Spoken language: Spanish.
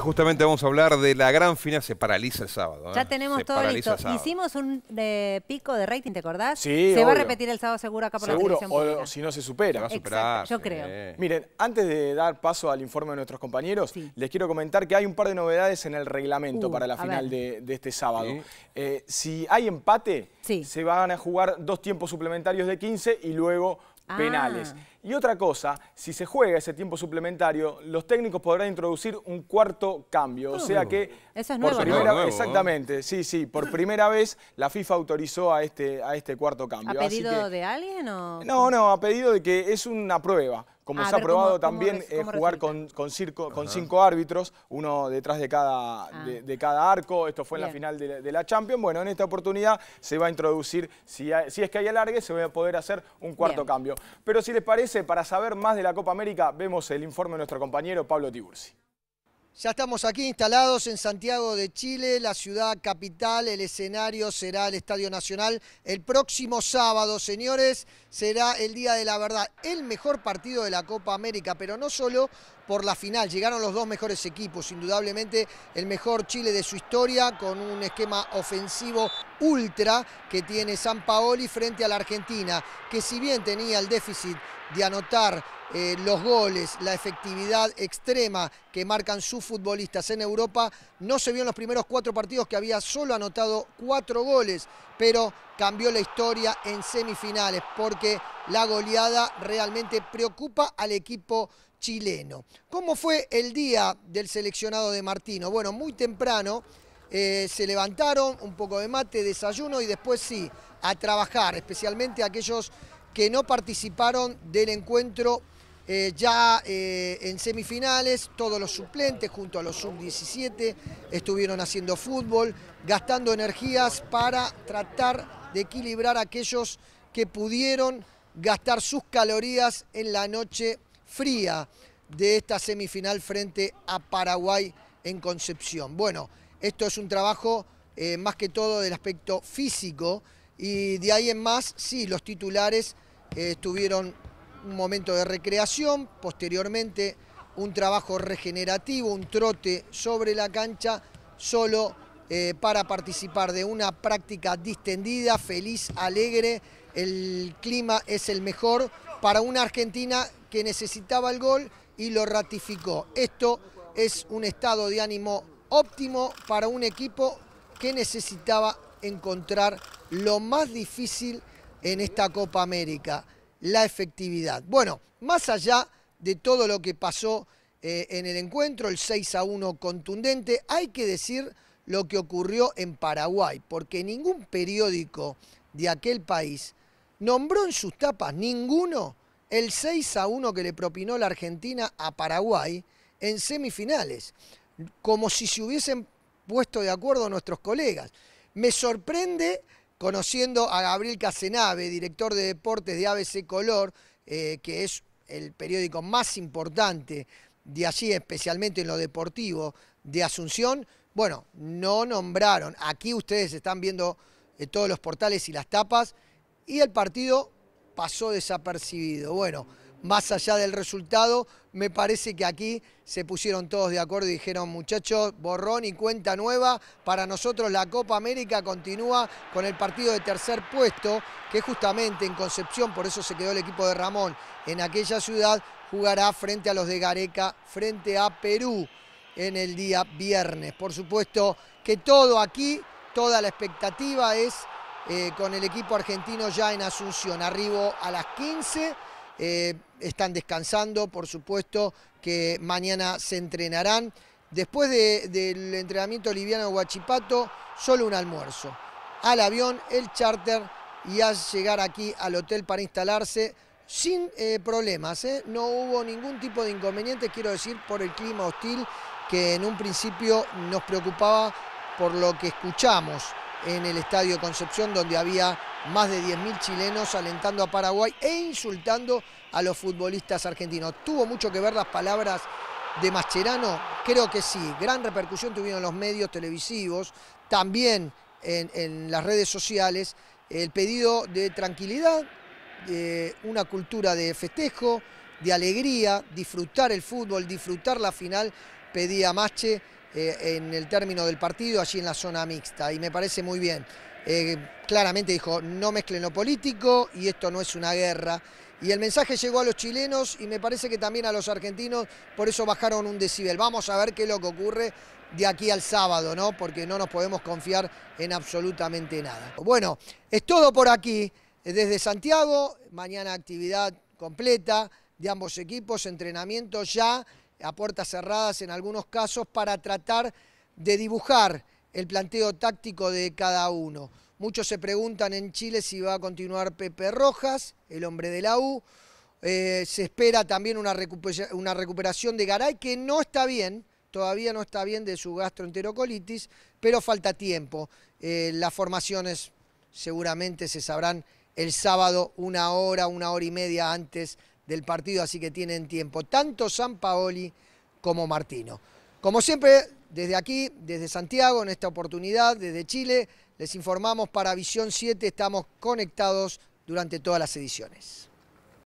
Justamente vamos a hablar de la gran final, se paraliza el sábado. ¿eh? Ya tenemos todo listo. Hicimos un eh, pico de rating, ¿te acordás? Sí, Se va a repetir el sábado seguro acá por la televisión. o si no se supera. va a superar. yo creo. Miren, antes de dar paso al informe de nuestros compañeros, les quiero comentar que hay un par de novedades en el reglamento uh, para la final de, este sábado. Eh, si hay empate, se van a jugar dos tiempos suplementarios de 15 y luego penales. Ah. Y otra cosa, si se juega ese tiempo suplementario, los técnicos podrán introducir un cuarto cambio. o sea oh. que eso es nuevo, por primera, exactamente, sí, sí, por primera vez la FIFA autorizó a este, a este cuarto cambio. ¿Ha pedido de alguien o? No, no, ha pedido de que es una prueba como ah, se ha probado también eh, jugar con, cinco árbitros, uno detrás de cada, ah. de, cada arco, esto fue en la final de, la Champions, bueno, en esta oportunidad se va a introducir, si, si es que hay alargue, se va a poder hacer un cuarto cambio. Pero si les parece, para saber más de la Copa América, vemos el informe de nuestro compañero Pablo Tiburzi. Ya estamos aquí instalados en Santiago de Chile, la ciudad capital. El escenario será el Estadio Nacional. El próximo sábado, señores, será el Día de la Verdad, el mejor partido de la Copa América, pero no solo por la final. Llegaron los dos mejores equipos, indudablemente el mejor Chile de su historia, con un esquema ofensivo ultra que tiene San Paoli frente a la Argentina, que si bien tenía el déficit de anotar eh, los goles, la efectividad extrema que marcan sus futbolistas en Europa, no se vio en los primeros cuatro partidos que había solo anotado cuatro goles, pero cambió la historia en semifinales porque la goleada realmente preocupa al equipo chileno. ¿Cómo fue el día del seleccionado de Martino? Bueno, muy temprano eh, se levantaron, un poco de mate, desayuno y después sí, a trabajar, especialmente aquellos que no participaron del encuentro eh, ya eh, en semifinales, todos los suplentes junto a los sub-17 estuvieron haciendo fútbol, gastando energías para tratar de equilibrar a aquellos que pudieron gastar sus calorías en la noche fría de esta semifinal frente a Paraguay en Concepción. Bueno, esto es un trabajo eh, más que todo del aspecto físico y de ahí en más, sí, los titulares eh, tuvieron un momento de recreación, posteriormente un trabajo regenerativo, un trote sobre la cancha, solo eh, para participar de una práctica distendida, feliz, alegre. El clima es el mejor para una Argentina que necesitaba el gol y lo ratificó. Esto es un estado de ánimo óptimo para un equipo que necesitaba encontrar lo más difícil en esta Copa América, la efectividad. Bueno, más allá de todo lo que pasó eh, en el encuentro, el 6 a 1 contundente, hay que decir lo que ocurrió en Paraguay, porque ningún periódico de aquel país nombró en sus tapas ninguno el 6 a 1 que le propinó la Argentina a Paraguay en semifinales como si se hubiesen puesto de acuerdo nuestros colegas. Me sorprende, conociendo a Gabriel Casenave, director de deportes de ABC Color, eh, que es el periódico más importante de allí, especialmente en lo deportivo, de Asunción, bueno, no nombraron. Aquí ustedes están viendo eh, todos los portales y las tapas, y el partido pasó desapercibido. Bueno, más allá del resultado, me parece que aquí se pusieron todos de acuerdo y dijeron, muchachos, borrón y cuenta nueva. Para nosotros la Copa América continúa con el partido de tercer puesto, que justamente en Concepción, por eso se quedó el equipo de Ramón, en aquella ciudad jugará frente a los de Gareca, frente a Perú en el día viernes. Por supuesto que todo aquí, toda la expectativa es eh, con el equipo argentino ya en Asunción. Arribo a las 15 eh, están descansando, por supuesto que mañana se entrenarán. Después del entrenamiento liviano de Huachipato, solo un almuerzo. Al avión, el charter y a llegar aquí al hotel para instalarse sin eh, problemas. ¿eh? No hubo ningún tipo de inconveniente, quiero decir, por el clima hostil que en un principio nos preocupaba por lo que escuchamos en el Estadio Concepción, donde había más de 10.000 chilenos alentando a Paraguay e insultando a los futbolistas argentinos. ¿Tuvo mucho que ver las palabras de Mascherano? Creo que sí. Gran repercusión tuvieron los medios televisivos, también en, las redes sociales. El pedido de tranquilidad, de una cultura de festejo, de alegría, disfrutar el fútbol, disfrutar la final, pedía Mache eh, en el término del partido, allí en la zona mixta, y me parece muy bien. Eh, claramente dijo, no mezclen lo político y esto no es una guerra. Y el mensaje llegó a los chilenos y me parece que también a los argentinos, por eso bajaron un decibel. Vamos a ver qué es lo que ocurre de aquí al sábado, ¿no? Porque no nos podemos confiar en absolutamente nada. Bueno, es todo por aquí eh, desde Santiago. Mañana actividad completa de ambos equipos, entrenamiento ya a puertas cerradas en algunos casos para tratar de dibujar el planteo táctico de cada uno. Muchos se preguntan en Chile si va a continuar Pepe Rojas, el hombre de la U. Eh, se espera también una, recuperación de Garay, que no está bien, todavía no está bien de su gastroenterocolitis, pero falta tiempo. Eh, las formaciones seguramente se sabrán el sábado una hora, una hora y media antes del partido, así que tienen tiempo, tanto San Paoli como Martino. Como siempre, desde aquí, desde Santiago, en esta oportunidad, desde Chile, les informamos para Visión 7, estamos conectados durante todas las ediciones.